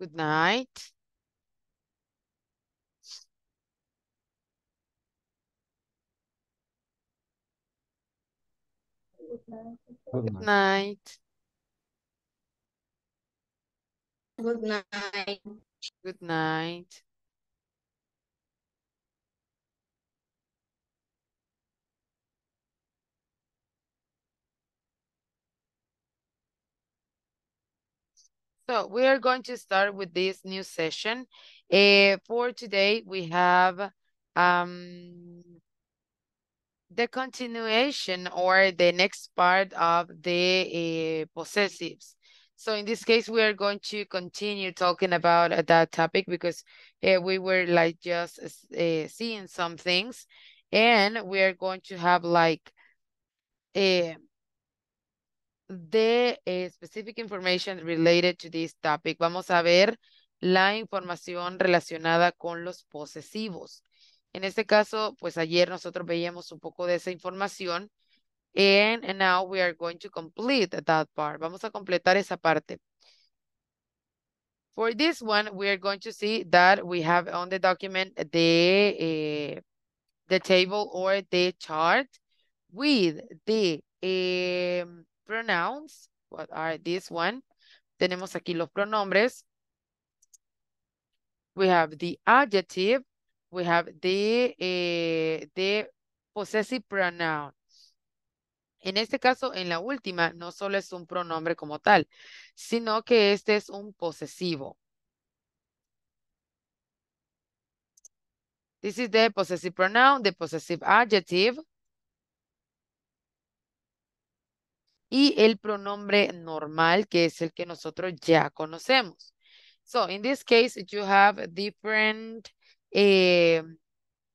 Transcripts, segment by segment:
Good night. Good night. Good night. Good night. So we are going to start with this new session. Uh, for today, we have um, the continuation or the next part of the uh, possessives. So in this case, we are going to continue talking about uh, that topic because eh, we were like just seeing some things and we are going to have like a de eh, specific information related to this topic. Vamos a ver la información relacionada con los posesivos. En este caso, pues ayer nosotros veíamos un poco de esa información. And, now we are going to complete that part. Vamos a completar esa parte. For this one, we are going to see that we have on the document the, eh, the table or the chart with the em, pronouns. What are this one? Tenemos aquí los pronombres. We have the adjective. We have the, eh, the possessive pronoun. En este caso, en la última, no solo es un pronombre como tal, sino que este es un posesivo. This is the possessive pronoun, the possessive adjective. y el pronombre normal, que es el que nosotros ya conocemos. So, in this case, you have different eh,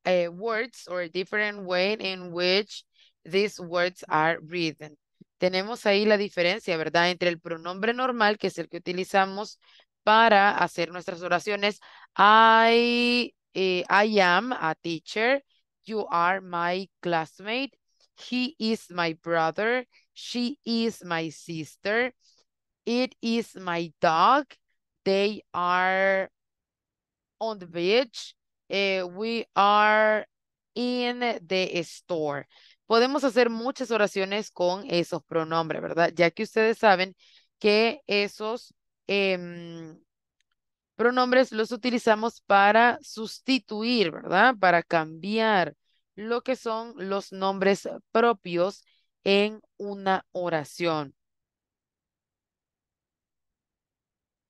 eh, words or different way in which these words are written. Tenemos ahí la diferencia, ¿verdad? Entre el pronombre normal, que es el que utilizamos para hacer nuestras oraciones. I, eh, I am a teacher. You are my classmate. He is my brother. She is my sister. It is my dog. They are on the beach. Eh, we are in the store. Podemos hacer muchas oraciones con esos pronombres, ¿verdad? Ya que ustedes saben que esos em, pronombres los utilizamos para sustituir, ¿verdad? Para cambiar lo que son los nombres propios en una oración.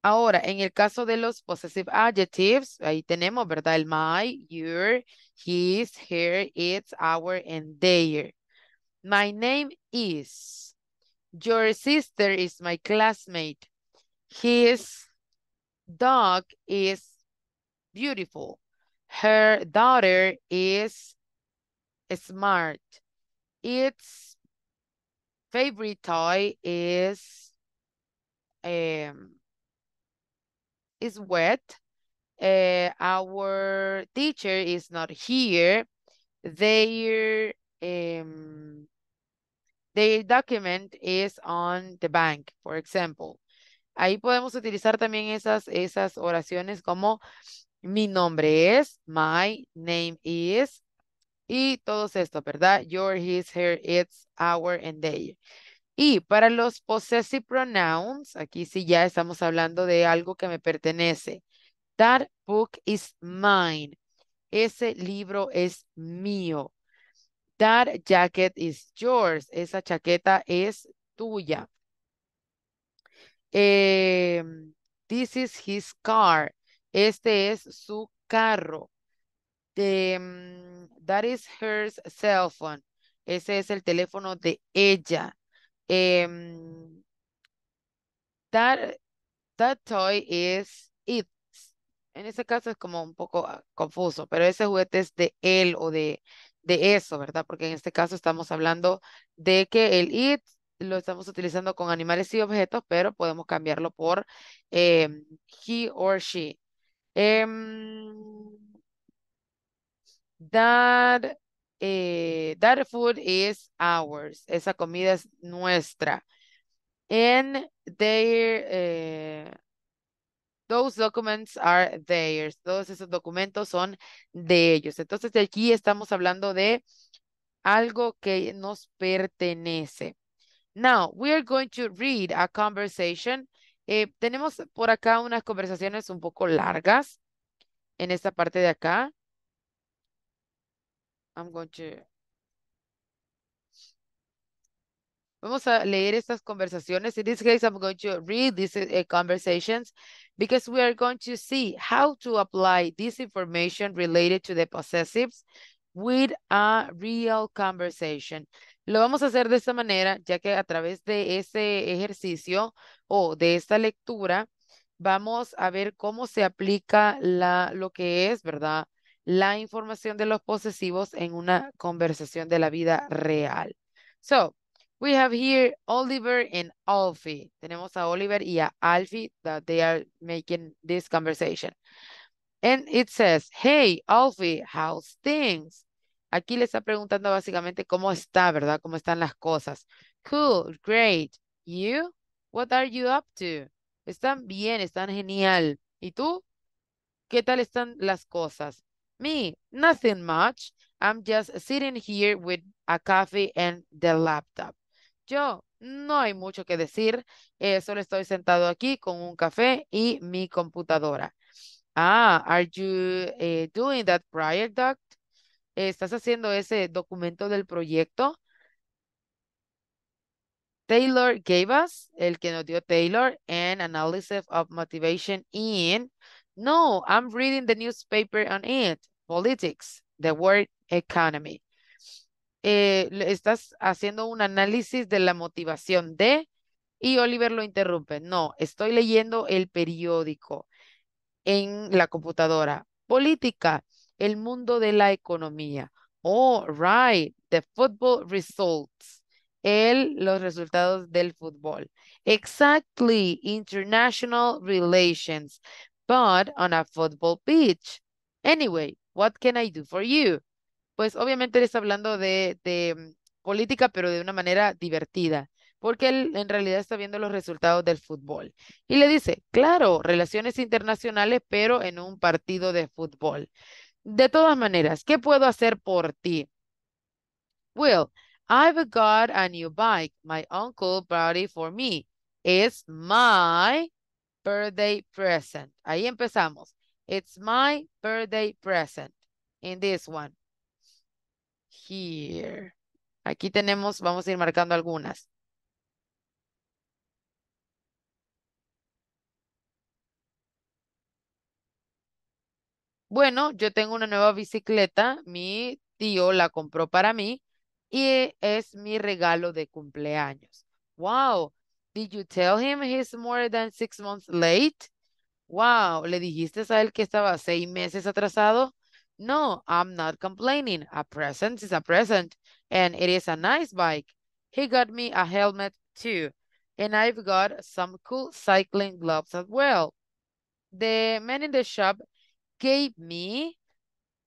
Ahora, en el caso de los possessive adjectives, ahí tenemos, ¿verdad? El my, your, his, her, its, our, and their. My name is. Your sister is my classmate. His dog is beautiful. Her daughter is smart. Its favorite toy is um, is wet. Uh, our teacher is not here. Their um, their document is on the bank, for example. Ahí podemos utilizar también esas, esas oraciones como mi nombre es, my name is, y todos estos, ¿verdad? Your, his, her, its, our, and they. Y para los possessive pronouns, aquí sí ya estamos hablando de algo que me pertenece. That book is mine. Ese libro es mío. That jacket is yours. Esa chaqueta es tuya. Em, this is his car. Este es su carro. Este, mm, that is her cell phone. Ese es el teléfono de ella. Em, that, toy is it. En este caso es como un poco ah, confuso, pero ese juguete es de él o de, de eso, ¿verdad? Porque en este caso estamos hablando de que el it lo estamos utilizando con animales y objetos, pero podemos cambiarlo por em, he or she. Em, That, eh, food is ours. Esa comida es nuestra. And their, eh, those documents are theirs. Todos esos documentos son de ellos. Entonces aquí estamos hablando de algo que nos pertenece. Now, we are going to read a conversation. Eh, tenemos por acá unas conversaciones un poco largas en esta parte de acá. I'm going to... Vamos a leer estas conversaciones. In this case, I'm going to read these eh, conversations because we are going to see how to apply this information related to the possessives with a real conversation. Lo vamos a hacer de esta manera, ya que a través de ese ejercicio o de esta lectura, vamos a ver cómo se aplica la, lo que es, ¿verdad? la información de los posesivos en una conversación de la vida real. So, we have here Oliver and Alfie. Tenemos a Oliver y a Alfie that they are making this conversation. And it says, hey, Alfie, how's things? Aquí le está preguntando básicamente cómo está, ¿verdad? Cómo están las cosas. Cool, great. You? What are you up to? Están bien, están genial. ¿Y tú? ¿Qué tal están las cosas? Me, nothing much. I'm just sitting here with a coffee and the laptop. Yo, no hay mucho que decir. Eh, solo estoy sentado aquí con un café y mi computadora. Ah, are you eh, doing that project, doc? ¿Estás haciendo ese documento del proyecto? Taylor gave us, el que nos dio Taylor, an analysis of motivation in no, I'm reading the newspaper on it. Politics, the word economy. Eh, estás haciendo un análisis de la motivación de y Oliver lo interrumpe. No, estoy leyendo el periódico en la computadora. Política, el mundo de la economía. Oh, right, the football results. El, los resultados del fútbol. Exactly, international relations but on a football pitch. Anyway, what can I do for you? Pues obviamente está hablando de, de mm, política, pero de una manera divertida, porque él en realidad está viendo los resultados del fútbol. Y le dice, claro, relaciones internacionales, pero en un partido de fútbol. De todas maneras, ¿qué puedo hacer por ti? Well, I've got a new bike. My uncle bought it for me. It's my birthday present. Ahí empezamos. It's my birthday present. In this one. Here. Aquí tenemos, vamos a ir marcando algunas. Bueno, yo tengo una nueva bicicleta. Mi tío la compró para mí y es mi regalo de cumpleaños. ¡Wow! Did you tell him he's more than six months late? Wow, ¿le dijiste a él que estaba seis meses atrasado? No, I'm not complaining. A present is a present, and it is a nice bike. He got me a helmet too, and I've got some cool cycling gloves as well. The man in the shop gave me,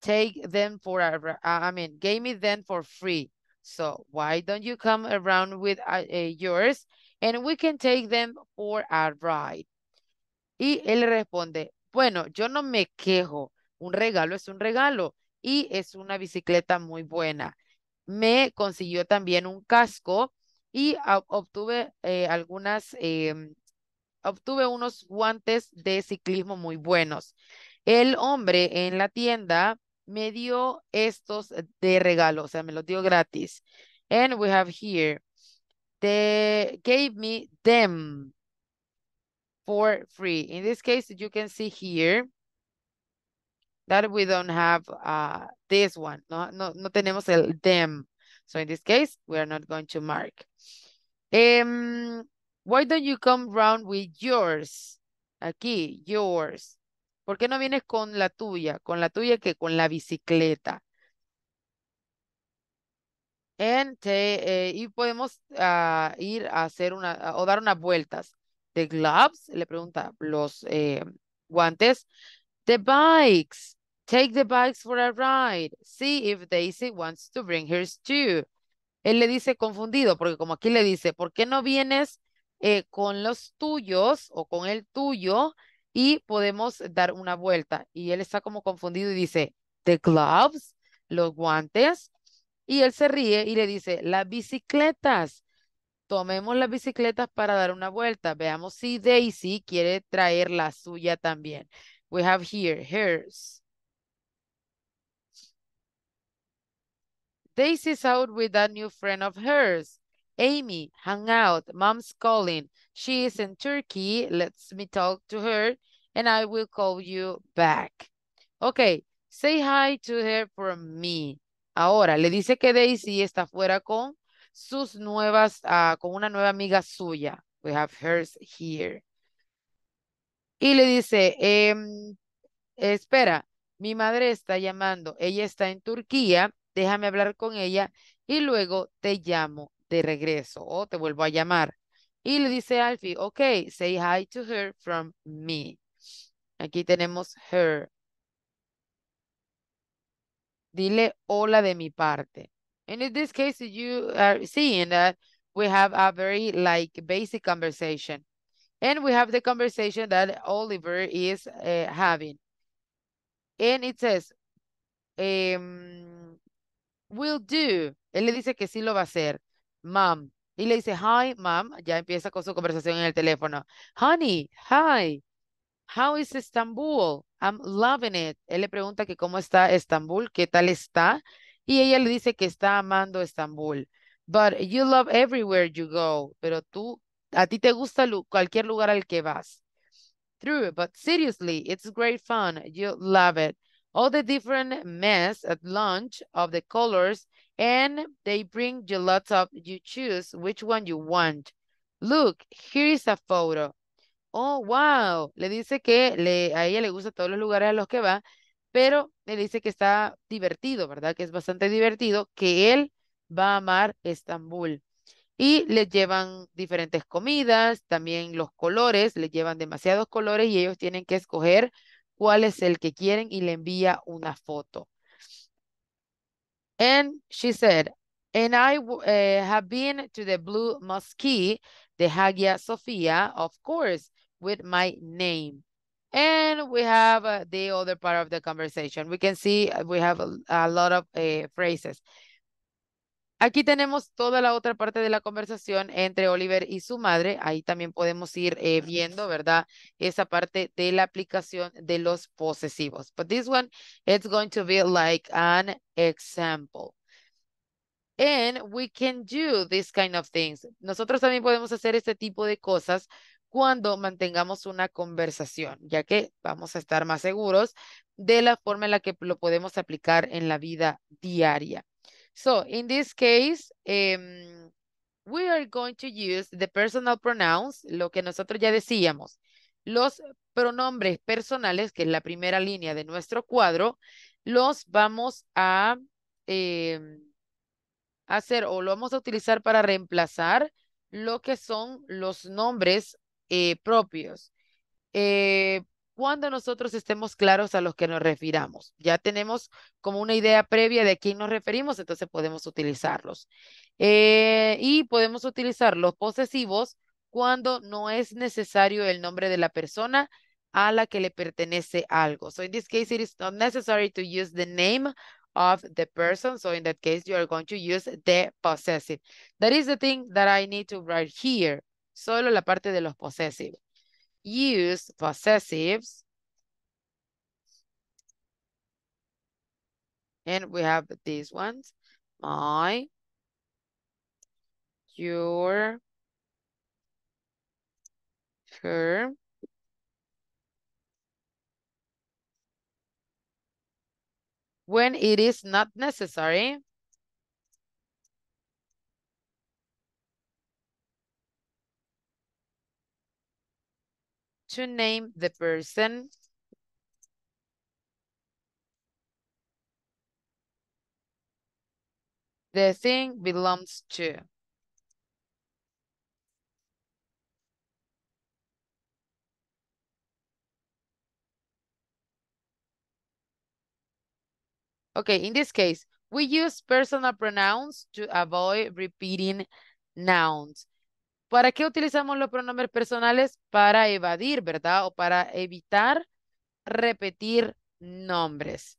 take them for, uh, I mean, gave me them for free. So why don't you come around with uh, uh, yours and we can take them for a ride. Y él responde, bueno, yo no me quejo, un regalo es un regalo y es una bicicleta muy buena. Me consiguió también un casco y obtuve eh, algunas, em, obtuve unos guantes de ciclismo muy buenos. El hombre en la tienda me dio estos de regalo, o sea, me los dio gratis. And we have here They gave me them for free. In this case, you can see here that we don't have uh, this one. No, no, no tenemos el them. So in this case, we are not going to mark. Um, why don't you come round with yours? Aquí, yours. ¿Por qué no vienes con la tuya? Con la tuya que con la bicicleta. And eh, y podemos ah, ir a hacer una, o dar unas vueltas. The gloves, le pregunta, los eh, guantes. The bikes, take the bikes for a ride. See if Daisy wants to bring hers too. Él le dice confundido, porque como aquí le dice, ¿por qué no vienes eh, con los tuyos o con el tuyo? Y podemos dar una vuelta. Y él está como confundido y dice, the gloves, los guantes, y él se ríe y le dice, las bicicletas, tomemos las bicicletas para dar una vuelta. Veamos si Daisy quiere traer la suya también. We have here, hers. Daisy's out with a new friend of hers. Amy, hang out. Mom's calling. She is in Turkey. Let's me talk to her and I will call you back. Okay, say hi to her for me. Ahora, le dice que Daisy está fuera con sus nuevas, ah, con una nueva amiga suya. We have hers here. Y le dice, em, espera, mi madre está llamando, ella está en Turquía, déjame hablar con ella y luego te llamo de regreso o te vuelvo a llamar. Y le dice Alfie, ok, say hi to her from me. Aquí tenemos her, Dile hola de mi parte. And in this case, you are seeing that we have a very like basic conversation. And we have the conversation that Oliver is uh, having. And it says, um, will do. Él le dice que sí lo va a hacer. Mom. Y le dice, hi, mom. Ya empieza con su conversación en el teléfono. Honey, hi. How is Istanbul? I'm loving it. Él le pregunta que cómo está Estambul, qué tal está, y ella le dice que está amando Estambul. But you love everywhere you go. Pero tú, a ti te gusta cualquier lugar al que vas. True, but seriously, it's great fun. You love it. All the different mess at lunch of the colors, and they bring you lots of you choose which one you want. Look, here is a photo. oh, wow, le dice que a ella le gusta todos los lugares a los que va, pero le dice que está divertido, ¿verdad? Que es bastante divertido, que él va a amar Estambul. Y le llevan diferentes comidas, también los colores, le llevan demasiados colores y ellos tienen que escoger cuál es el que quieren y le envía una foto. And she said, and I eh, have been to the Blue Mosque, the Hagia Sophia, of course with my name. And we have uh, the other part of the conversation. We can see uh, we have a, lot of eh, phrases. Aquí tenemos toda la otra parte de la conversación entre Oliver y su madre. Ahí también podemos ir eh, viendo, ¿verdad? Esa parte de la aplicación de los posesivos. But this one, it's going to be like an example. And we can do this kind of things. Nosotros también podemos hacer este tipo de cosas cuando mantengamos una conversación, ya que vamos a estar más seguros de la forma en la que lo podemos aplicar en la vida diaria. So, in this case, em, we are going to use the personal pronouns, lo que nosotros ya decíamos, los pronombres personales, que es la primera línea de nuestro cuadro, los vamos a em, hacer o lo vamos a utilizar para reemplazar lo que son los nombres eh, propios. Eh, cuando nosotros estemos claros a los que nos refiramos, ya tenemos como una idea previa de a quién nos referimos, entonces podemos utilizarlos. Eh, y podemos utilizar los posesivos cuando no es necesario el nombre de la persona a la que le pertenece algo. So in this case, it is not necessary to use the name of the person. So in that case, you are going to use the possessive. That is the thing that I need to write here. Solo la parte de los possessive. Use possessives. And we have these ones. My, your, her, when it is not necessary. to name the person the thing belongs to. Okay, in this case, we use personal pronouns to avoid repeating nouns. ¿Para qué utilizamos los pronombres personales? Para evadir, ¿verdad? O para evitar repetir nombres.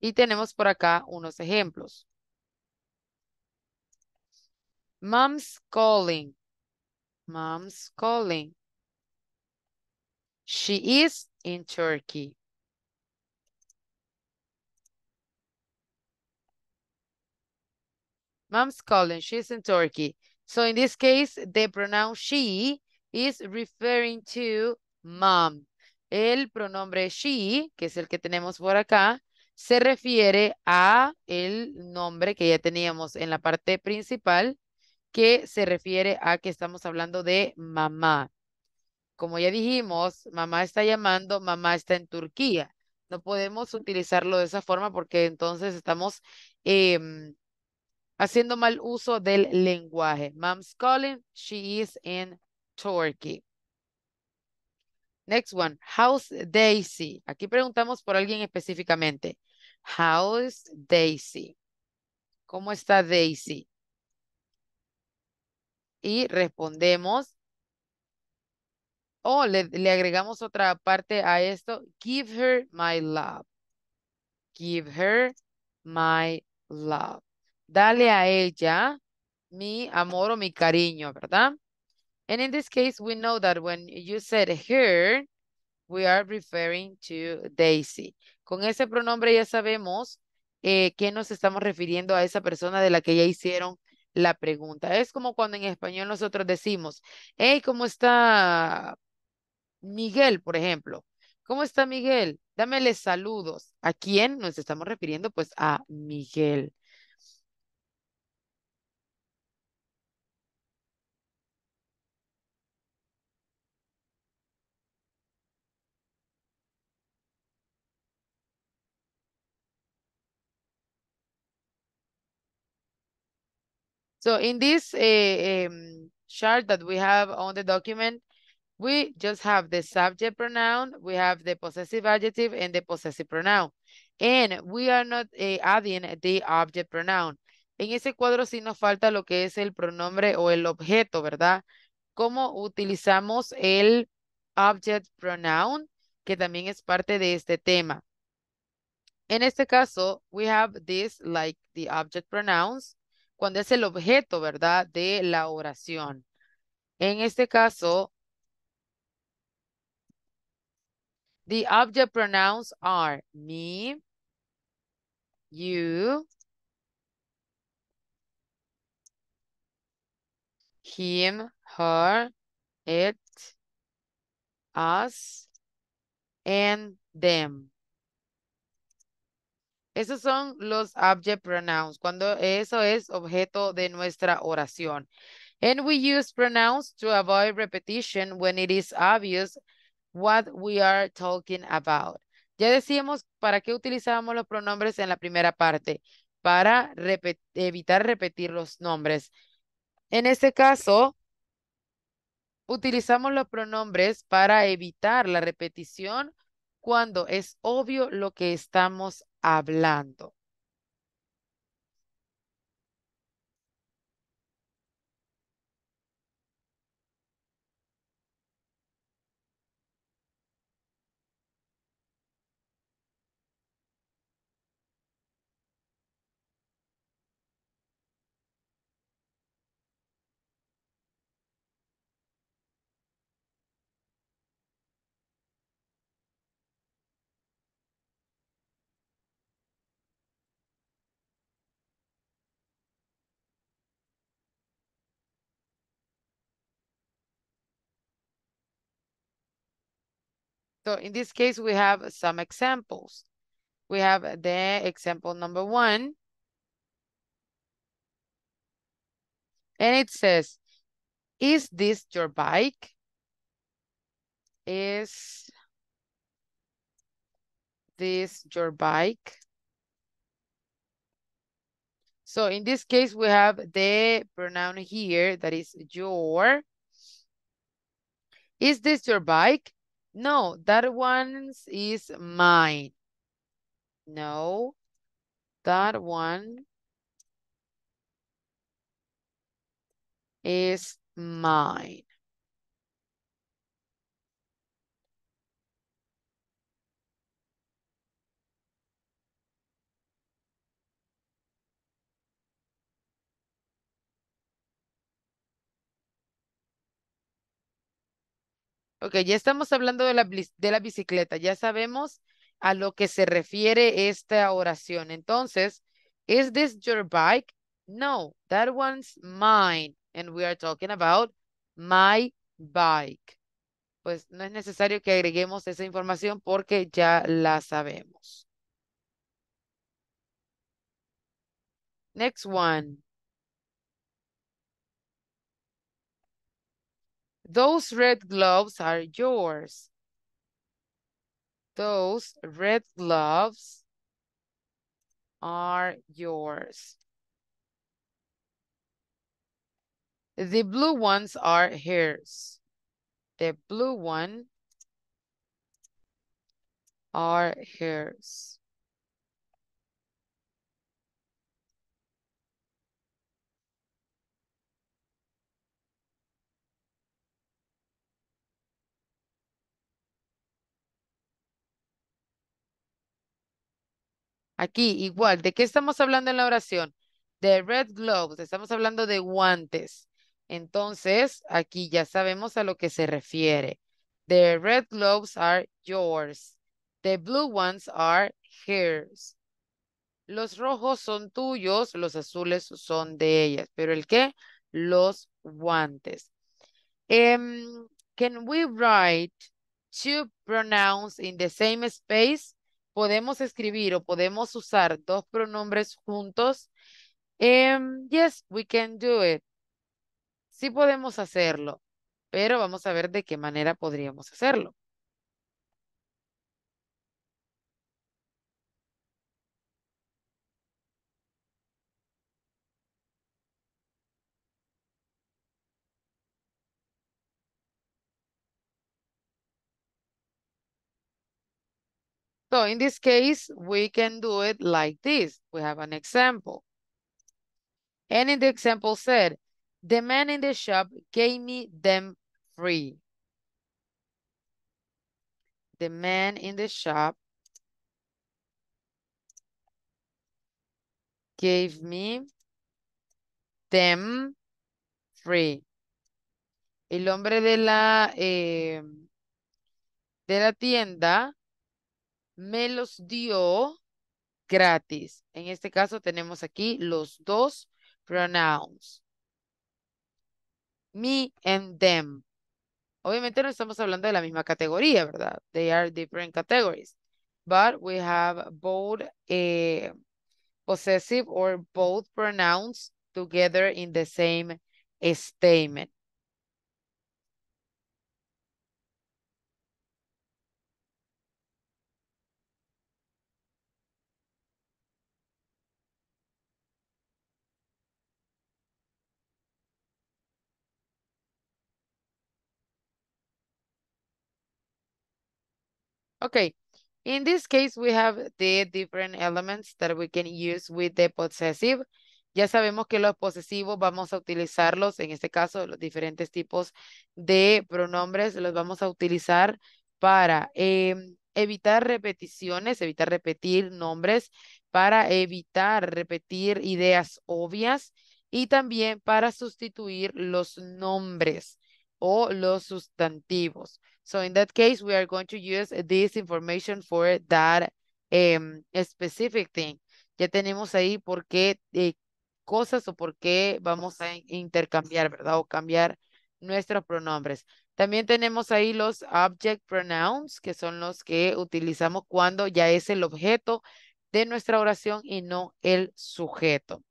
Y tenemos por acá unos ejemplos. Mom's calling. Mom's calling. She is in Turkey. Mom's calling. is in Turkey. So in this case, the pronoun she is referring to mom. El pronombre she, que es el que tenemos por acá, se refiere a el nombre que ya teníamos en la parte principal que se refiere a que estamos hablando de mamá. Como ya dijimos, mamá está llamando, mamá está en Turquía. No podemos utilizarlo de esa forma porque entonces estamos em, haciendo mal uso del lenguaje. Mom's calling, she is in Turkey. Next one, how's Daisy? Aquí preguntamos por alguien específicamente. How's Daisy? ¿Cómo está Daisy? y respondemos o oh, le, agregamos otra parte a esto. Give her my love. Give her my love. Dale a ella mi amor o mi cariño, ¿verdad? And in this case, we know that when you said her, we are referring to Daisy. Con ese pronombre ya sabemos eh, que nos estamos refiriendo a esa persona de la que ya hicieron la pregunta. Es como cuando en español nosotros decimos, hey, ¿cómo está Miguel, por ejemplo? ¿Cómo está Miguel? Dámele saludos. ¿A quién nos estamos refiriendo? Pues a Miguel. So in this uh, um, chart that we have on the document, we just have the subject pronoun, we have the possessive adjective and the possessive pronoun. And we are not eh, adding the object pronoun. En ese cuadro sí nos falta lo que es el pronombre o el objeto, ¿verdad? Cómo utilizamos el object pronoun, que también es parte de este tema. En este caso, we have this like the object pronouns. cuando es el objeto, ¿verdad? De la oración. En este caso, the object pronouns are me, you, him, her, it, us, and them. Esos son los object pronouns, cuando eso es objeto de nuestra oración. And we use pronouns to avoid repetition when it is obvious what we are talking about. Ya decíamos para qué utilizábamos los pronombres en la primera parte, para evitar repetir los nombres. En este caso, utilizamos los pronombres para evitar la repetición cuando es obvio lo que estamos hablando. So in this case, we have some examples. We have the example number one. And it says, is this your bike? Is this your bike? So in this case, we have the pronoun here that is your. Is this your bike? No, that one is mine. No, that one is mine. Ok, ya estamos hablando de la, de la bicicleta, ya sabemos a lo que se refiere esta oración. Entonces, is this your bike? No, that one's mine. And we are talking about my bike. Pues no es necesario que agreguemos esa información porque ya la sabemos. Next one. Those red gloves are yours. Those red gloves are yours. The blue ones are hers. The blue one are hers. Aquí, igual, ¿de qué estamos hablando en la oración? De red gloves, estamos hablando de guantes. Entonces, aquí ya sabemos a lo que se refiere. The red gloves are yours. The blue ones are hers. Los rojos son tuyos, los azules son de ellas. Pero el qué? Los guantes. Em, can we write two pronouns in the same space? podemos escribir o podemos usar dos pronombres juntos, em, yes, we can do it. Sí podemos hacerlo, pero vamos a ver de qué manera podríamos hacerlo. So in this case, we can do it like this. We have an example. And in the example said, the man in the shop gave me them free. The man in the shop gave me them free. El hombre de la, eh, de la tienda me los dio gratis. En este caso tenemos aquí los dos pronouns. Me and them. Obviamente no estamos hablando de la misma categoría, ¿verdad? They are different categories. But we have both eh, possessive or both pronouns together in the same statement. Okay, in this case, we have the different elements that we can use with the possessive. Ya sabemos que los posesivos vamos a utilizarlos, en este caso, los diferentes tipos de pronombres los vamos a utilizar para em, evitar repeticiones, evitar repetir nombres, para evitar repetir ideas obvias y también para sustituir los nombres o los sustantivos. So in that case, we are going to use this information for that em, specific thing. Ya tenemos ahí por qué eh, cosas o por qué vamos a intercambiar, ¿verdad? O cambiar nuestros pronombres. También tenemos ahí los object pronouns, que son los que utilizamos cuando ya es el objeto de nuestra oración y no el sujeto.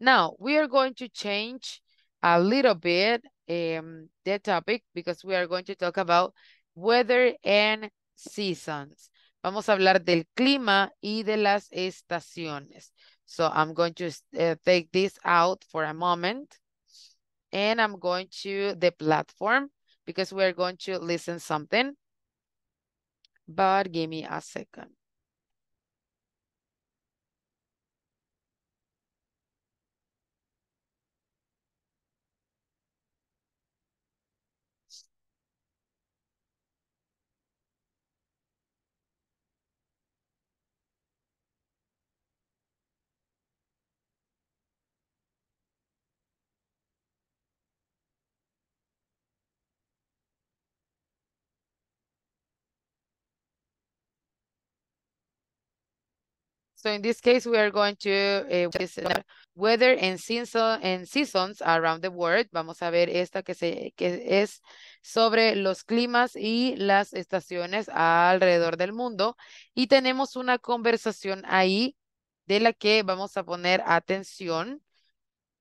Now, we are going to change a little bit um, the topic because we are going to talk about weather and seasons. Vamos a hablar del clima y de las estaciones. So I'm going to uh, take this out for a moment. And I'm going to the platform because we're going to listen something. But give me a second. So in this case, we are going to uh, weather and, seasons around the world. Vamos a ver esta que, es sobre los climas y las estaciones alrededor del mundo. Y tenemos una conversación ahí de la que vamos a poner atención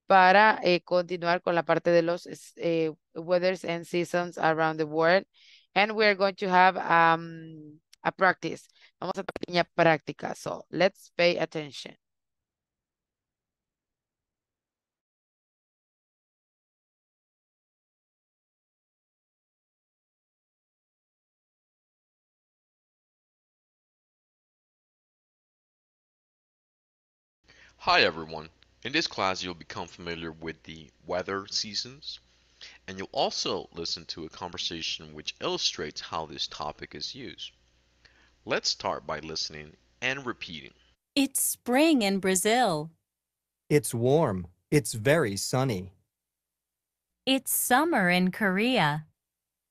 para eh, continuar con la parte de los eh, weathers and seasons around the world. And we are going to have um, a practice. Vamos a una pequeña práctica. So let's pay attention. Hi everyone. In this class you'll become familiar with the weather seasons and you'll also listen to a conversation which illustrates how this topic is used. Let's start by listening and repeating. It's spring in Brazil. It's warm. It's very sunny. It's summer in Korea.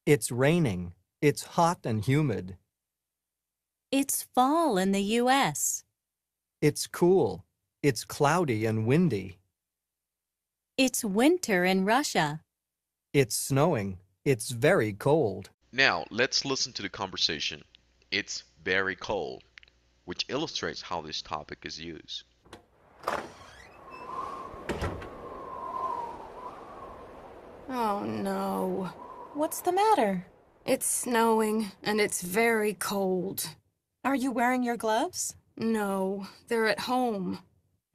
It's raining. It's hot and humid. It's fall in the U.S. It's cool. It's cloudy and windy. It's winter in Russia. It's snowing. It's very cold. Now, let's listen to the conversation. It's very cold, which illustrates how this topic is used. Oh no. What's the matter? It's snowing, and it's very cold. Are you wearing your gloves? No, they're at home.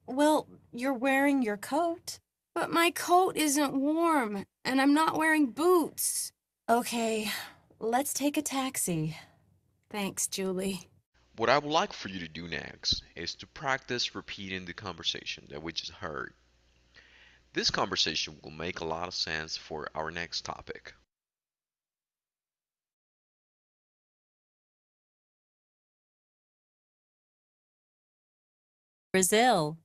Well, you're wearing your coat. But my coat isn't warm, and I'm not wearing boots. Okay, let's take a taxi. Thanks, Julie. What I would like for you to do next is to practice repeating the conversation that we just heard. This conversation will make a lot of sense for our next topic. Brazil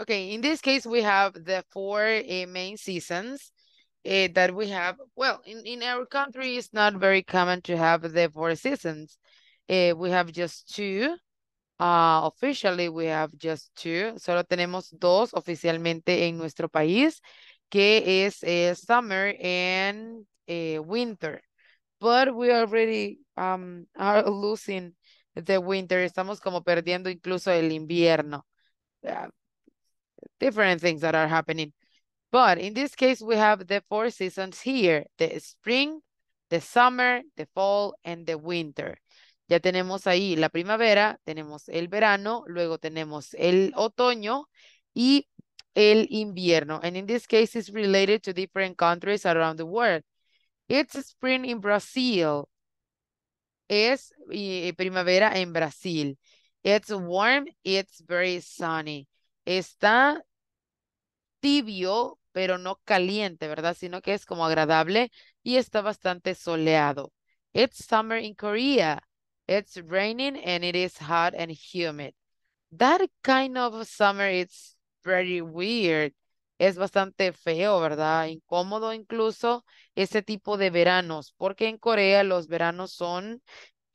Okay, in this case, we have the four uh, main seasons uh, that we have. Well, in, in our country, it's not very common to have the four seasons. Uh, we have just two. Uh, officially, we have just two. Solo tenemos dos oficialmente en nuestro país, que es uh, summer and winter. But we already um, are losing the winter. Estamos como perdiendo incluso el invierno. Ah, different things that are happening. But in this case, we have the four seasons here, the spring, the summer, the fall, and the winter. Ya tenemos ahí la primavera, tenemos el verano, luego tenemos el otoño y el invierno. And in this case, it's related to different countries around the world. It's spring in Brazil. Es eh, primavera en Brasil. It's warm, it's very sunny. está tibio, pero no caliente, ¿verdad? Sino que es como agradable y está bastante soleado. It's summer in Korea. It's raining and it is hot and humid. That kind of summer is very weird. Es bastante feo, ¿verdad? Incómodo incluso ese tipo de veranos, porque en Corea los veranos son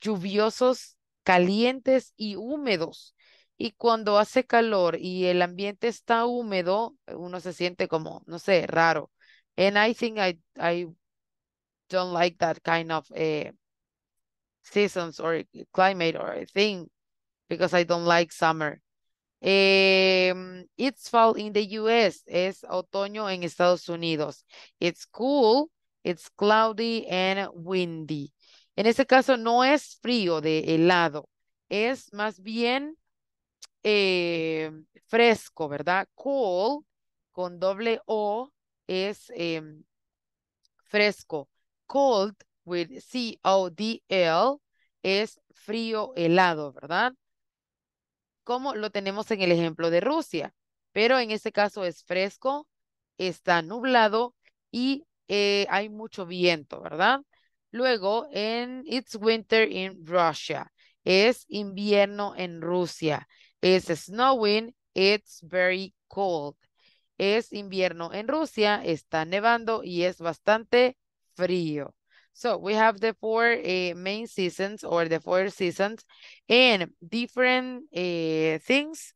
lluviosos, calientes y húmedos. Y cuando hace calor y el ambiente está húmedo, uno se siente como, no sé, raro. And I think I, I don't like that kind of eh, seasons or climate or thing because I don't like summer. Em, it's fall in the US. Es otoño en Estados Unidos. It's cool, it's cloudy and windy. En este caso no es frío de helado. Es más bien eh, fresco, ¿verdad? Cold con doble O es em, fresco. Cold with C-O-D-L es frío, helado, ¿verdad? Como lo tenemos en el ejemplo de Rusia. Pero en este caso es fresco, está nublado y eh, hay mucho viento, ¿verdad? Luego, en It's Winter in Russia. Es invierno en Rusia. It's snowing. It's very cold. Es invierno en Rusia, está nevando y es bastante frío. So we have the four eh, main seasons or the four seasons and different eh, things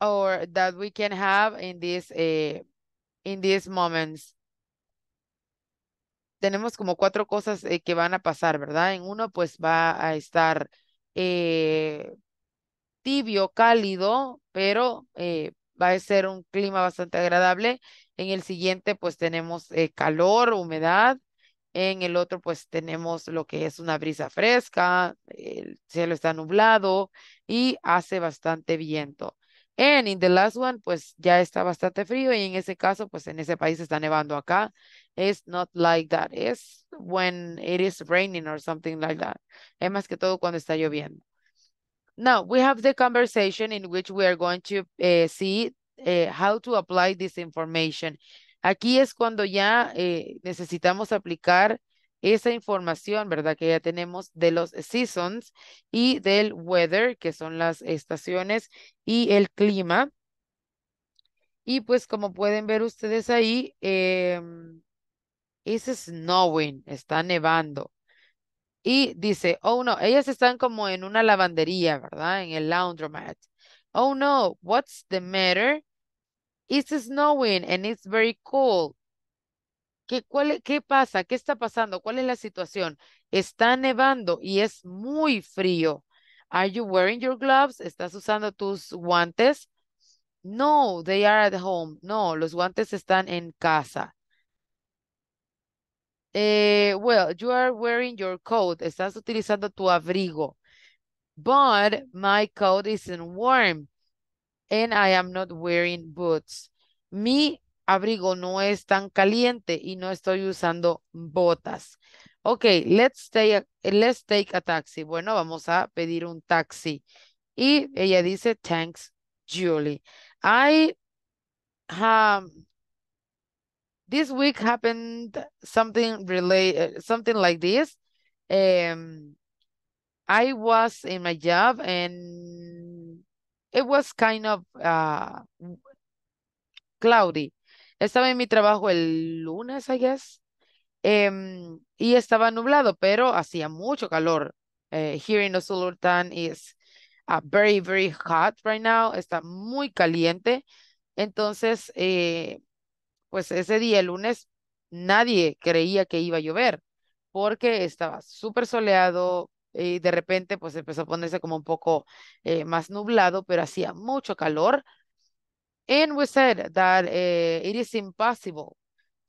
or that we can have in this eh, in these moments. Tenemos como cuatro cosas que van a pasar, ¿verdad? En uno pues va a estar eh, tibio, cálido, pero eh, va a ser un clima bastante agradable. En el siguiente, pues tenemos eh, calor, humedad. En el otro, pues tenemos lo que es una brisa fresca, el cielo está nublado y hace bastante viento. En in the last one, pues ya está bastante frío y en ese caso, pues en ese país está nevando acá It's not like that. It's when it is raining or something like that. Es más que todo cuando está lloviendo. Now, we have the conversation in which we are going to eh, see eh, how to apply this information. Aquí es cuando ya eh, necesitamos aplicar esa información, ¿verdad? Que ya tenemos de los seasons y del weather, que son las estaciones y el clima. Y pues como pueden ver ustedes ahí, em, It's snowing. Está nevando. Y dice, oh no, ellas están como en una lavandería, ¿verdad? En el laundromat. Oh no, what's the matter? It's snowing and it's very cold. ¿Qué, cuál, ¿Qué pasa? ¿Qué está pasando? ¿Cuál es la situación? Está nevando y es muy frío. Are you wearing your gloves? ¿Estás usando tus guantes? No, they are at home. No, los guantes están en casa. Eh, well, you are wearing your coat. Estás utilizando tu abrigo. But my coat isn't warm. And I am not wearing boots. Mi abrigo no es tan caliente y no estoy usando botas. Ok, let's take a, let's take a taxi. Bueno, vamos a pedir un taxi. Y ella dice, thanks, Julie. I um, This week happened something related, uh, something like this. Um, I was in my job and it was kind of uh, cloudy. Estaba en mi trabajo el lunes, I guess, um, y estaba nublado, pero hacía mucho calor. Uh, here in the Sultan is uh, very, very hot right now. Está muy caliente. Entonces, eh, pues ese día, el lunes, nadie creía que iba a llover porque estaba súper soleado y de repente pues empezó a ponerse como un poco eh, más nublado, pero hacía mucho calor. And we said that eh, it is impossible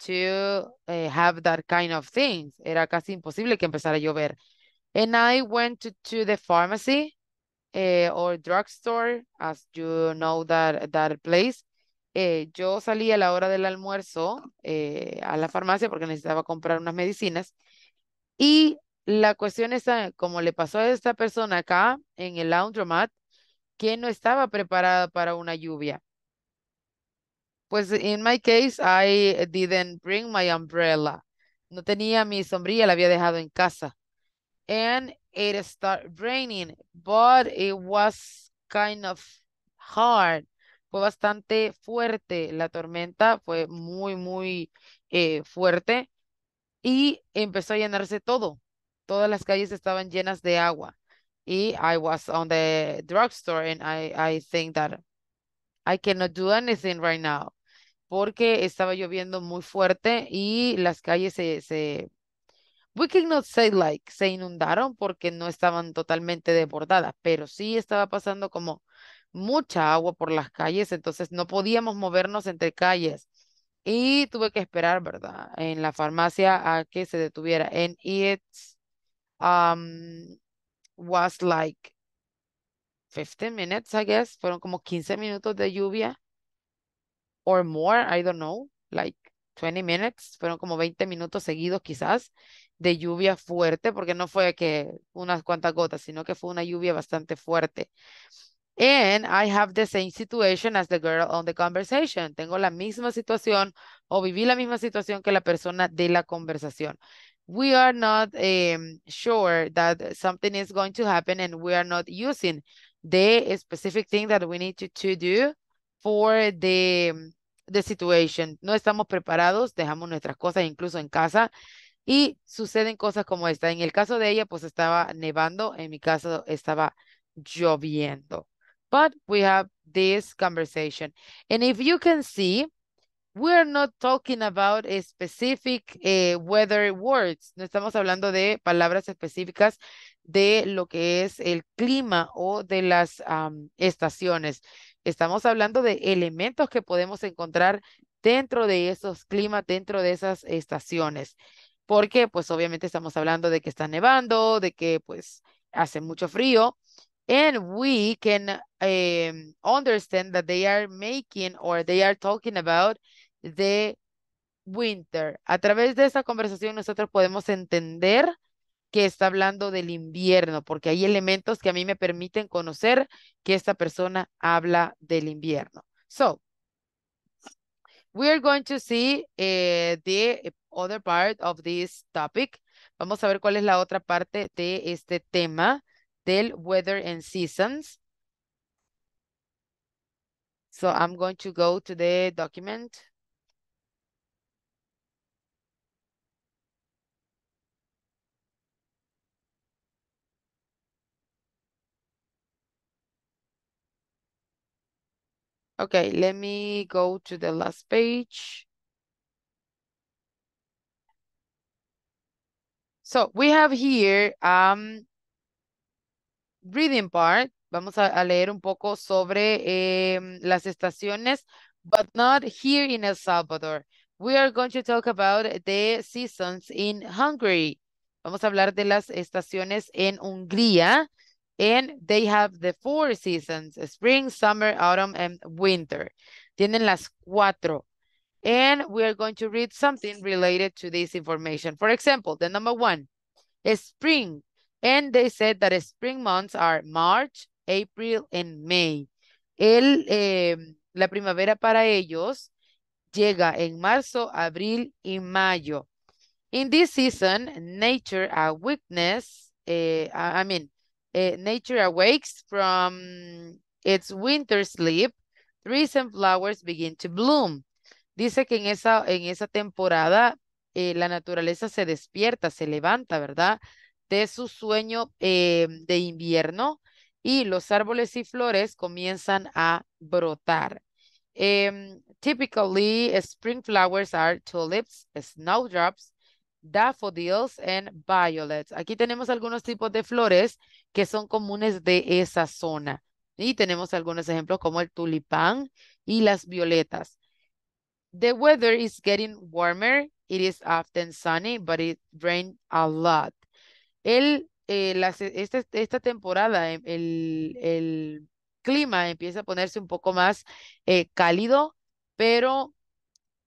to eh, have that kind of things. Era casi imposible que empezara a llover. And I went to, to the pharmacy or drugstore, as you know that, that place. Eh, yo salí a la hora del almuerzo eh, a la farmacia porque necesitaba comprar unas medicinas y la cuestión es, como le pasó a esta persona acá en el laundromat, que no estaba preparada para una lluvia. Pues en mi case, I didn't bring my umbrella. No tenía mi sombrilla, la había dejado en casa. And it started raining, but it was kind of hard. Fue bastante fuerte la tormenta, fue muy, muy eh, fuerte y empezó a llenarse todo. Todas las calles estaban llenas de agua. Y I was on the drugstore and I, I think that I cannot do anything right now porque estaba lloviendo muy fuerte y las calles se, se we cannot say like se inundaron porque no estaban totalmente desbordadas, pero sí estaba pasando como mucha agua por las calles, entonces no podíamos movernos entre calles. Y tuve que esperar, ¿verdad? En la farmacia a que se detuviera. And it um, was like 15 minutes, I guess. Fueron como 15 minutos de lluvia. Or more, I don't know. Like 20 minutes. Fueron como 20 minutos seguidos quizás de lluvia fuerte, porque no fue que unas cuantas gotas, sino que fue una lluvia bastante fuerte. And I have the same situation as the girl on the conversation. Tengo la misma situación o viví la misma situación que la persona de la conversación. We are not em, sure that something is going to happen and we are not using the specific thing that we need to, to do for the, em, the situation. No estamos preparados, dejamos nuestras cosas incluso en casa y suceden cosas como esta. En el caso de ella, pues estaba nevando, en mi caso estaba lloviendo but we have this conversation. And if you can see, we're not talking about a specific eh, weather words. No estamos hablando de palabras específicas de lo que es el clima o de las estaciones. Estamos hablando de elementos que podemos encontrar dentro de esos climas, dentro de esas estaciones. Porque, pues, obviamente estamos hablando de que está nevando, de que, pues, hace mucho frío, and we can em, understand that they are making or they are talking about the winter. A través de esta conversación nosotros podemos entender que está hablando del invierno, porque hay elementos que a mí me permiten conocer que esta persona habla del invierno. So, we are going to see eh, the other part of this topic. Vamos a ver cuál es la otra parte de este tema. tell weather and seasons. So I'm going to go to the document. Okay, let me go to the last page. So we have here um, reading part, vamos a, a leer un poco sobre eh, las estaciones, but not here in El Salvador. We are going to talk about the seasons in Hungary. Vamos a hablar de las estaciones en Hungría. And they have the four seasons, spring, summer, autumn, and winter. Tienen las cuatro. And we are going to read something related to this information. For example, the number one, spring and they said that spring months are March, April, and May. El, eh, la primavera para ellos llega en marzo, abril y mayo. In this season, nature a witness, eh, I mean, eh, nature awakes from its winter sleep. Trees and flowers begin to bloom. Dice que en esa, en esa temporada eh, la naturaleza se despierta, se levanta, ¿verdad? de su sueño eh, de invierno y los árboles y flores comienzan a brotar. Em, typically, spring flowers are tulips, snowdrops, daffodils, and violets. Aquí tenemos algunos tipos de flores que son comunes de esa zona. Y tenemos algunos ejemplos como el tulipán y las violetas. The weather is getting warmer. It is often sunny, but it rains a lot. Eh, e, esta, temporada, em, el, el, clima empieza a ponerse un poco más eh, cálido, pero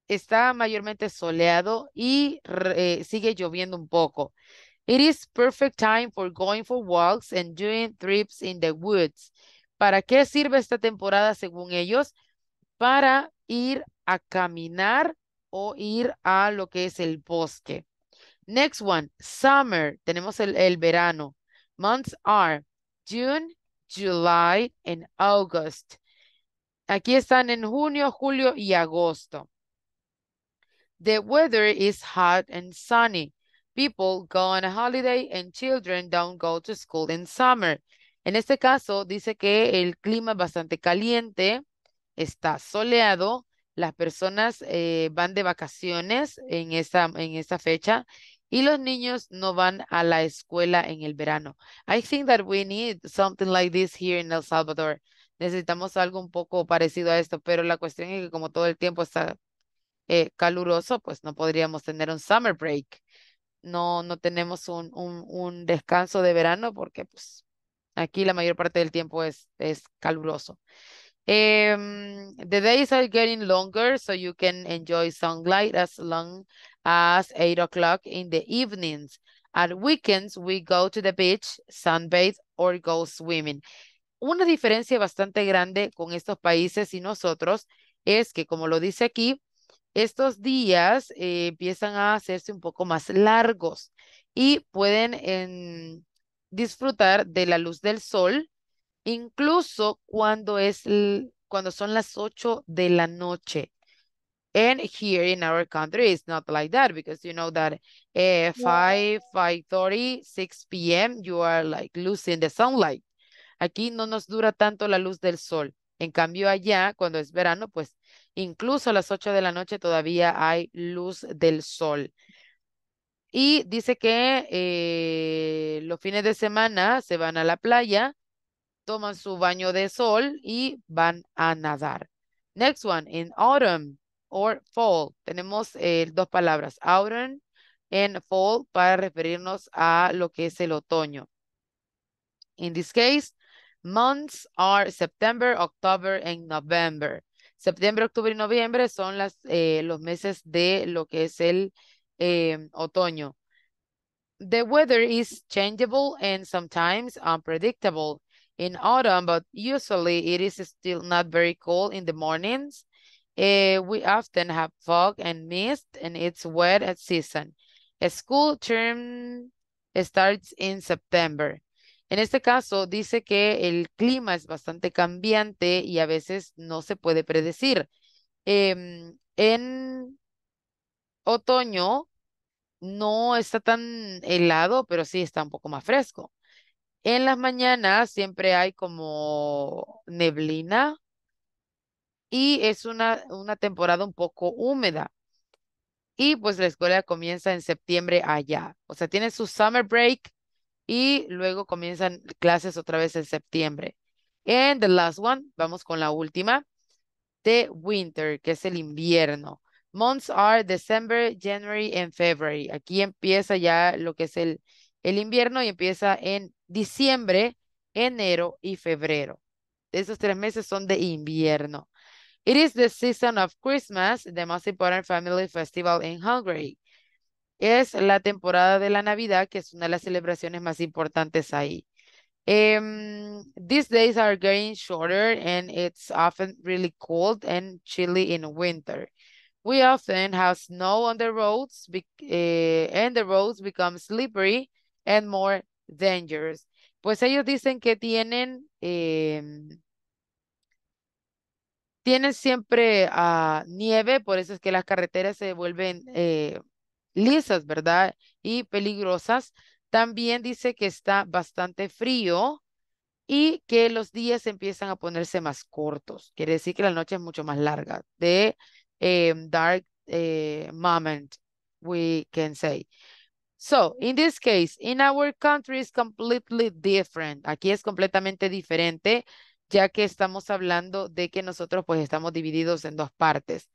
está mayormente soleado y eh, sigue lloviendo un poco. It is perfect time for going for walks and doing trips in the woods. ¿Para qué sirve esta temporada según ellos? Para ir a caminar o ir a lo que es el bosque. Next one, summer. Tenemos el, el verano. Months are June, July, and August. Aquí están en junio, julio y agosto. The weather is hot and sunny. People go on a holiday and children don't go to school in summer. En este caso, dice que el clima es bastante caliente, está soleado, Las personas eh, van de vacaciones en esa, en esa fecha y los niños no van a la escuela en el verano. I think that we need something like this here in El Salvador. Necesitamos algo un poco parecido a esto, pero la cuestión es que como todo el tiempo está eh, caluroso, pues no podríamos tener un summer break. No, no tenemos un, un, un descanso de verano porque pues aquí la mayor parte del tiempo es, es caluroso. Em, the days are getting longer, so you can enjoy sunlight as long as eight o'clock in the evenings. At weekends, we go to the beach, sunbathe, or go swimming. Una diferencia bastante grande con estos países y nosotros es que, como lo dice aquí, estos días eh, empiezan a hacerse un poco más largos y pueden em, disfrutar de la luz del sol incluso cuando, es, cuando son las 8 de la noche. And here in our country, it's not like that because you know that 5, 5.30, 6 p.m., you are like losing the sunlight. Aquí no nos dura tanto la luz del sol. En cambio allá, cuando es verano, pues incluso a las 8 de la noche todavía hay luz del sol. Y dice que eh, los fines de semana se van a la playa toman su baño de sol y van a nadar. Next one, in autumn or fall. Tenemos eh, dos palabras, autumn and fall, para referirnos a lo que es el otoño. In this case, months are September, October, and November. Septiembre, octubre y noviembre son las, eh, los meses de lo que es el em, otoño. The weather is changeable and sometimes unpredictable in autumn, but usually it is still not very cold in the mornings. Eh, we often have fog and mist, and it's wet at season. school term starts in September. En este caso, dice que el clima es bastante cambiante y a veces no se puede predecir. Em, en otoño no está tan helado, pero sí está un poco más fresco. En las mañanas siempre hay como neblina y es una, una temporada un poco húmeda. Y pues la escuela comienza en septiembre allá. O sea, tiene su summer break y luego comienzan clases otra vez en septiembre. And the last one, vamos con la última, the winter, que es el invierno. Months are December, January and February. Aquí empieza ya lo que es el, el invierno y empieza en diciembre, enero y febrero. Esos tres meses son de invierno. It is the season of Christmas, the most important family festival in Hungary. Es la temporada de la Navidad, que es una de las celebraciones más importantes ahí. Em, these days are getting shorter and it's often really cold and chilly in winter. We often have snow on the roads eh, and the roads become slippery and more dangerous. Pues ellos dicen que tienen, em, siempre ah, nieve, por eso es que las carreteras se vuelven eh, lisas, ¿verdad? Y peligrosas. También dice que está bastante frío y que los días empiezan a ponerse más cortos. Quiere decir que la noche es mucho más larga. De em, Dark eh, Moment, we can say. So, in this case, in our country is completely different. Aquí es completamente diferente, ya que estamos hablando de que nosotros pues estamos divididos en dos partes.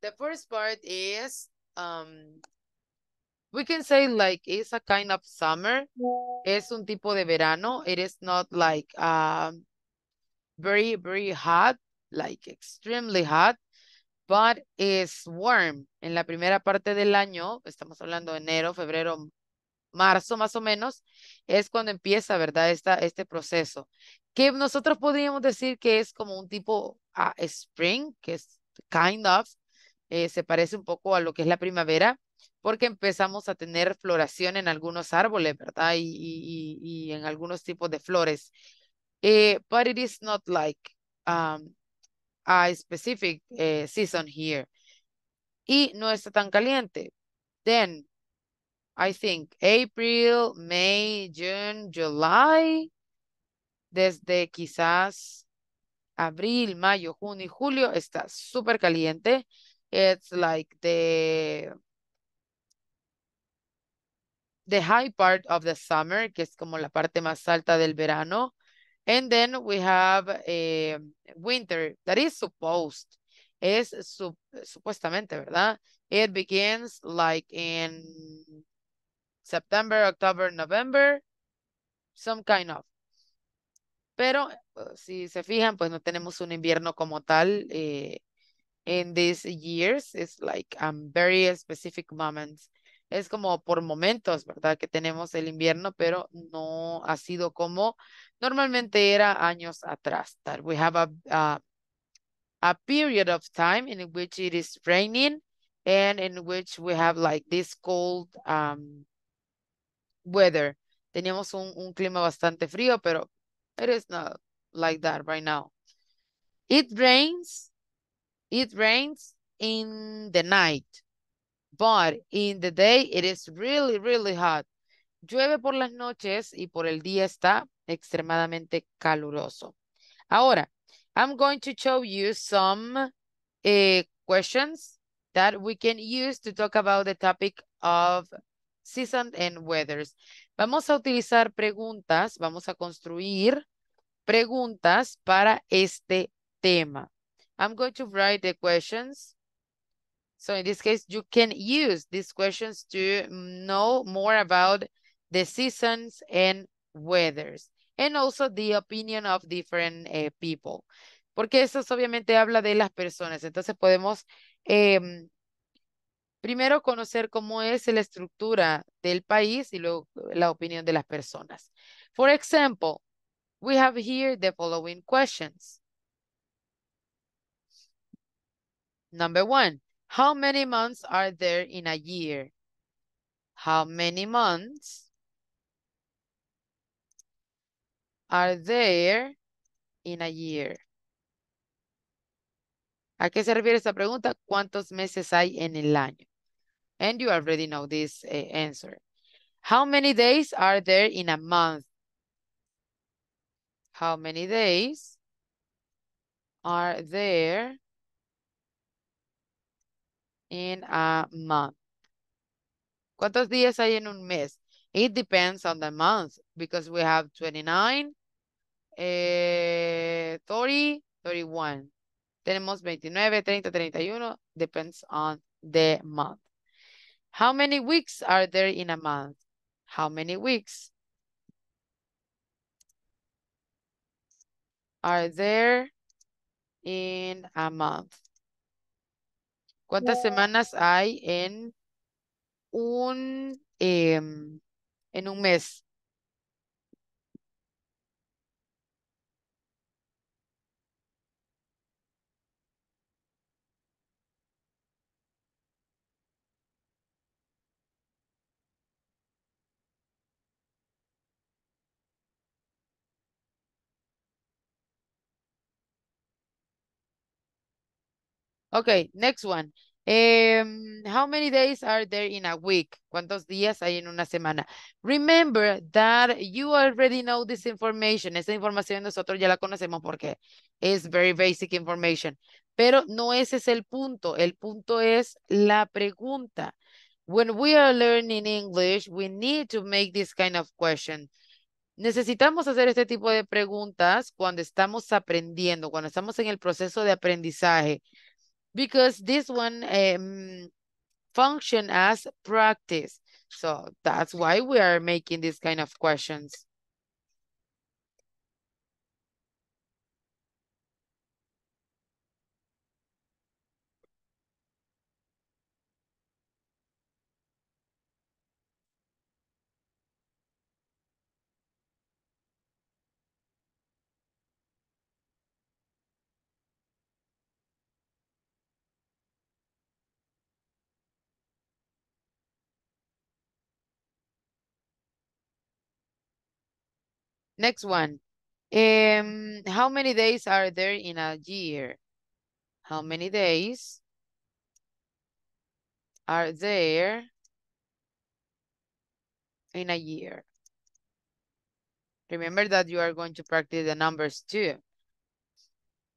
The first part is, um, we can say like it's a kind of summer. Es un tipo de verano. It is not like um, very, very hot, like extremely hot but it's warm. En la primera parte del año, estamos hablando de enero, febrero, marzo más o menos, es cuando empieza, ¿verdad? Esta, este proceso, que nosotros podríamos decir que es como un tipo a ah, spring, que es kind of, eh, se parece un poco a lo que es la primavera, porque empezamos a tener floración en algunos árboles, ¿verdad? Y, y, y en algunos tipos de flores. Eh, but it is not like um, a specific eh, season here. Y no está tan caliente. Then, I think April, May, June, July. Desde quizás abril, mayo, junio y julio está súper caliente. It's like the the high part of the summer, que es como la parte más alta del verano. And then we have a eh, winter, that is supposed. Es su supuestamente, ¿verdad? It begins like in September, October, November, some kind of. Pero si se fijan, pues no tenemos un invierno como tal eh, in these years. It's like um, very specific moments. es como por momentos, ¿verdad? Que tenemos el invierno, pero no ha sido como normalmente era años atrás. we have a, a, period of time in which it is raining and in which we have like this cold um, weather. Teníamos un, un clima bastante frío, pero it is not like that right now. It rains, it rains in the night. But in the day it is really, really hot. Llueve por las noches y por el día está extremadamente caluroso. Ahora, I'm going to show you some uh, questions that we can use to talk about the topic of season and weathers. Vamos a utilizar preguntas, vamos a construir preguntas para este tema. I'm going to write the questions so in this case, you can use these questions to know more about the seasons and weathers, and also the opinion of different eh, people. Porque eso obviamente habla de las personas. Entonces podemos eh, primero conocer cómo es la estructura del país y luego la opinión de las personas. For example, we have here the following questions. Number one, how many months are there in a year? How many months are there in a year? ¿A qué se refiere esta pregunta? ¿Cuántos meses hay en el año? And you already know this uh, answer. How many days are there in a month? How many days are there in a month. ¿Cuántos días hay en un mes? It depends on the month because we have 29, eh, 30, 31. Tenemos 29, 30, 31. Depends on the month. How many weeks are there in a month? How many weeks? Are there in a month? ¿Cuántas semanas hay en un, em, en un mes? Okay, next one. Em, how many days are there in a week? ¿Cuántos días hay en una semana? Remember that you already know this information. Esta información nosotros ya la conocemos porque es very basic information. Pero no ese es el punto. El punto es la pregunta. When we are learning English, we need to make this kind of question. Necesitamos hacer este tipo de preguntas cuando estamos aprendiendo, cuando estamos en el proceso de aprendizaje. because this one um, function as practice. So that's why we are making these kind of questions. Next one. Um, how many days are there in a year? How many days are there in a year? Remember that you are going to practice the numbers too.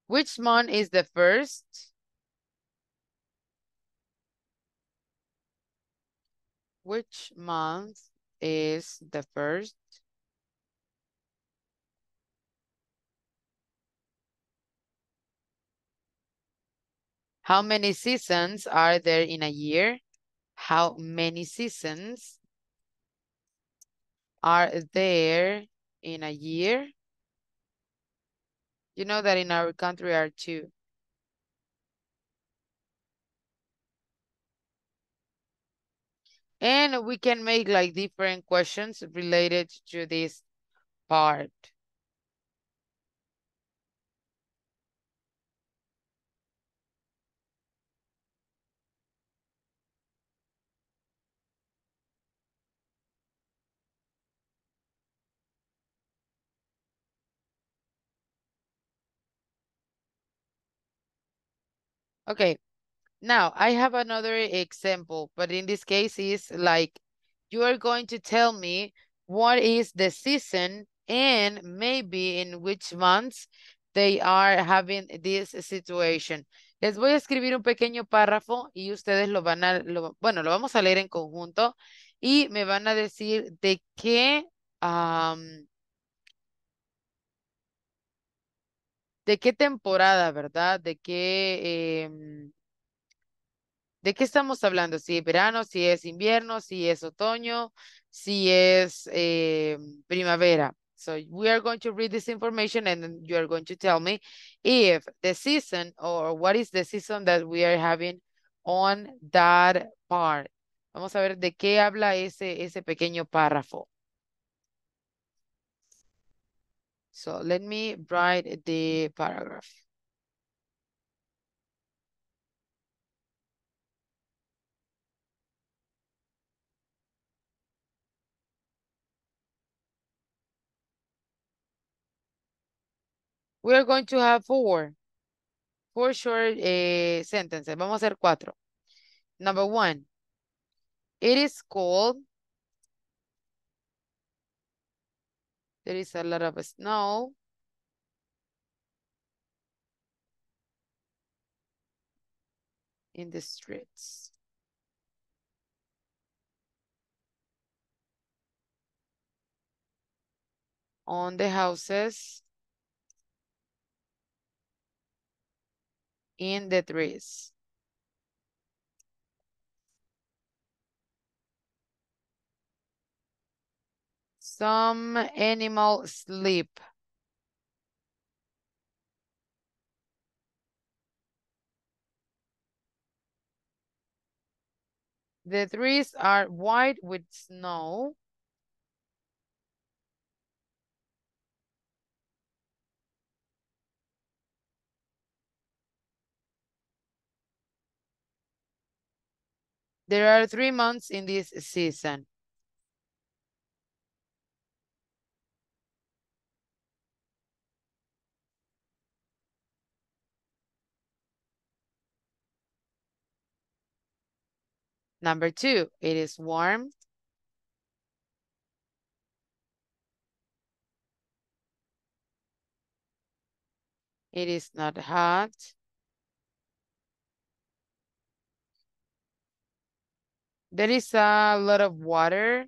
Which month is the first? Which month is the first? How many seasons are there in a year? How many seasons are there in a year? You know that in our country are two. And we can make like different questions related to this part. Okay. Now, I have another example, but in this case is like, you are going to tell me what is the season and maybe in which months they are having this situation. Les voy a escribir un pequeño párrafo y ustedes lo van a, lo, bueno, lo vamos a leer en conjunto y me van a decir de qué, um, de qué temporada, ¿verdad? De qué, em, de qué estamos hablando, si es verano, si es invierno, si es otoño, si es em, primavera. So we are going to read this information and you are going to tell me if the season or what is the season that we are having on that part. Vamos a ver de qué habla ese, ese pequeño párrafo. So let me write the paragraph. We're going to have four, four short uh, sentences. Vamos a hacer cuatro. Number one, it is called There is a lot of snow. In the streets. On the houses. In the trees. some animal sleep. The trees are white with snow. There are three months in this season. Number two, it is warm. It is not hot. There is a lot of water.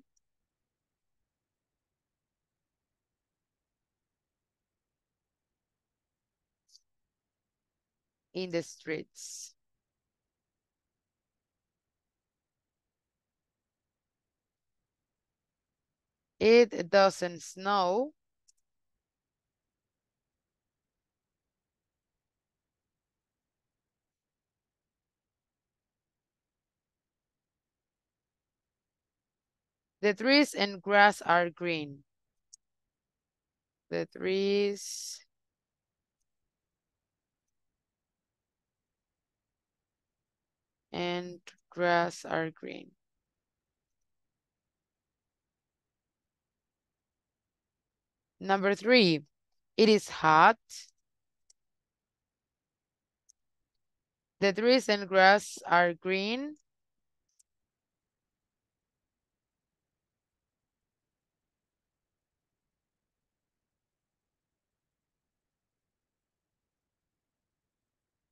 in the streets. It doesn't snow. The trees and grass are green. The trees and grass are green. Number three, it is hot. The trees and grass are green.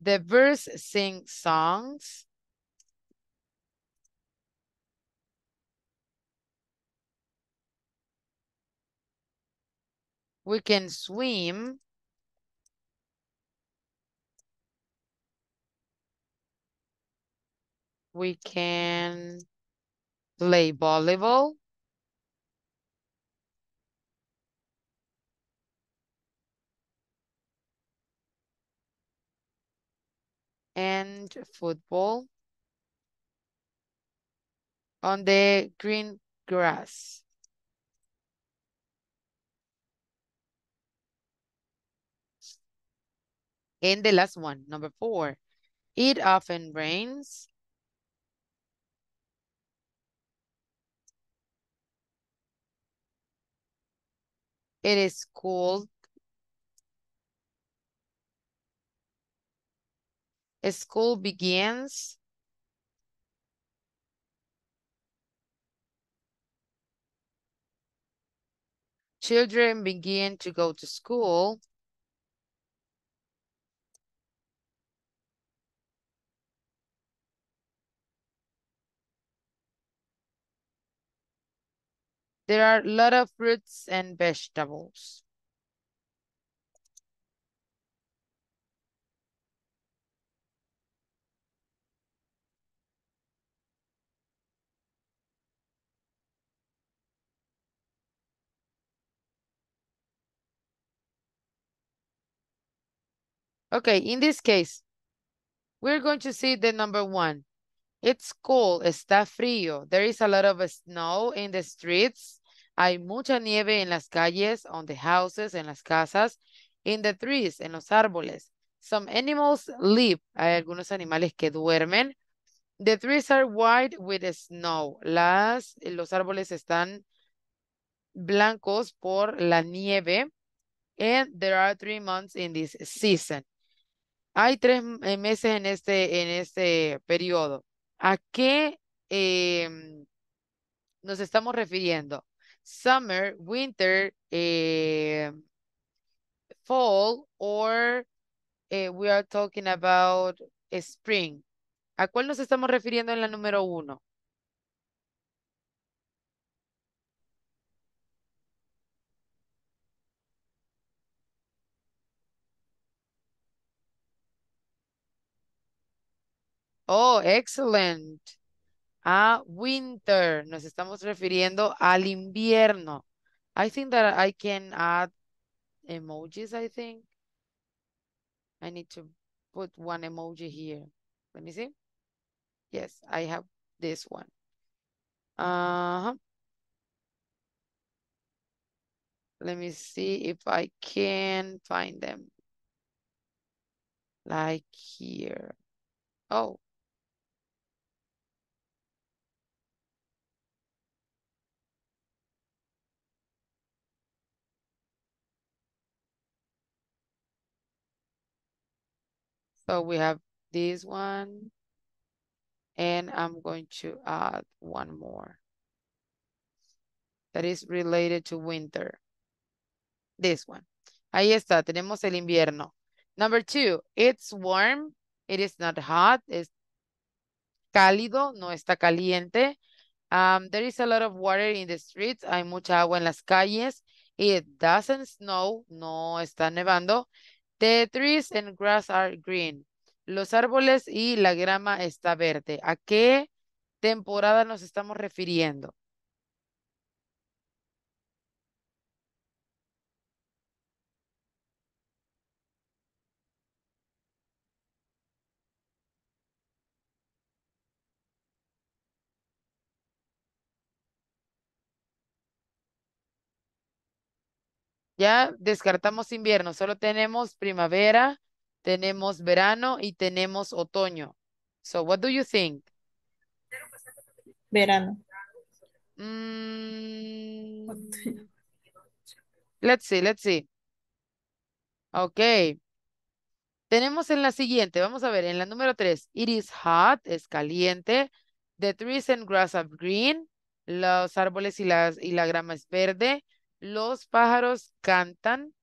The birds sing songs. We can swim. We can play volleyball. and football on the green grass. And the last one, number four, it often rains. It is cold. School begins. Children begin to go to school. There are a lot of fruits and vegetables. Okay, in this case, we're going to see the number one. It's cold, está frío. There is a lot of snow in the streets. Hay mucha nieve en las calles, on the houses, en las casas, in the trees, en los árboles. Some animals sleep. Hay algunos animales que duermen. The trees are white with snow. Las, los árboles están blancos por la nieve. And there are three months in this season. Hay tres meses en este, en este periodo. ¿A qué eh, nos estamos refiriendo? summer, winter, uh, fall, or uh, we are talking about eh, spring. ¿A cuál nos estamos refiriendo en la número uno? Oh, excellent a winter. Nos estamos refiriendo al invierno. I think that I can add emojis, I think. I need to put one emoji here. Let me see. Yes, I have this one. Uh -huh. Let me see if I can find them. Like here. Oh, So we have this one. And I'm going to add one more that is related to winter. This one. Ahí está, tenemos el invierno. Number two, it's warm. It is not hot. It's cálido, no está caliente. Um, there is a lot of water in the streets. Hay mucha agua en las calles. It doesn't snow, no está nevando. The trees and grass are green. Los árboles y la grama está verde. ¿A qué temporada nos estamos refiriendo? Ya descartamos invierno, solo tenemos primavera, tenemos verano y tenemos otoño. So, what do you think? Verano. Mm. let's see, let's see. Okay, Tenemos en la siguiente, vamos a ver, en la número tres. It is hot, es caliente. The trees and grass are green. Los árboles y, las, y la grama es verde. Los pájaros cantan.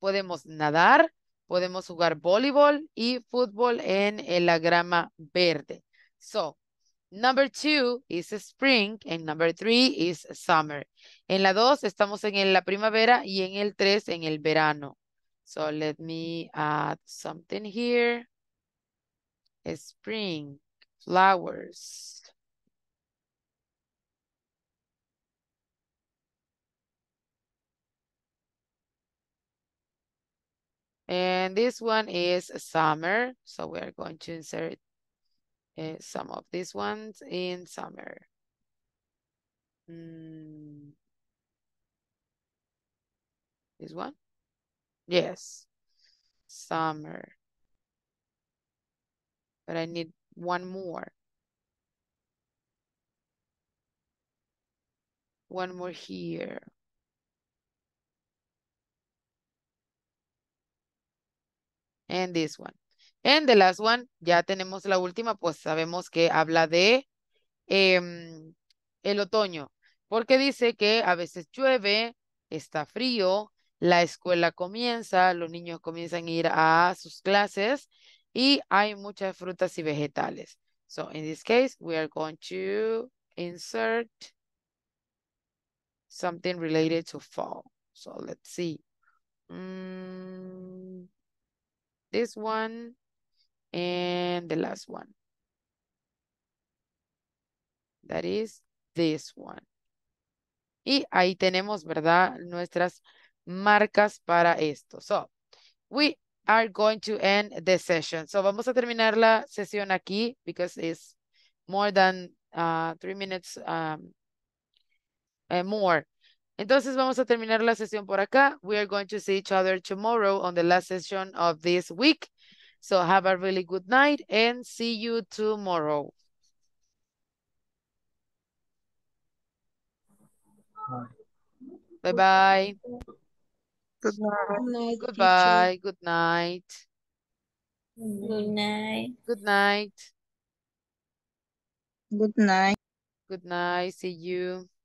Podemos nadar. Podemos jugar voleibol y fútbol en, el la grama verde. So, Number two is spring and number three is summer. En la dos estamos en la primavera y en el tres en el verano. So let me add something here. Spring, flowers. And this one is summer. So we're going to insert uh, some of these ones in summer. Mm. This one? Yes. Summer. But I need one more. One more here. And this one. And the last one, ya tenemos la última, pues sabemos que habla de em, el otoño, porque dice que a veces llueve, está frío, la escuela comienza, los niños comienzan a ir a sus clases y hay muchas frutas y vegetales. So in this case, we are going to insert something related to fall. So let's see. Mm. This one and the last one. That is this one. Y ahí tenemos, ¿verdad? Nuestras marcas para esto. So, we are going to end the session. So, vamos a terminar la sesión aquí because it's more than uh, three minutes um, eh, more. Entonces vamos a terminar la sesión por acá. We are going to see each other tomorrow on the last session of this week. So have a really good night and see you tomorrow. Bye-bye. Good night. Goodbye. Good night. Good night. Good night. Good night. Good night. See you.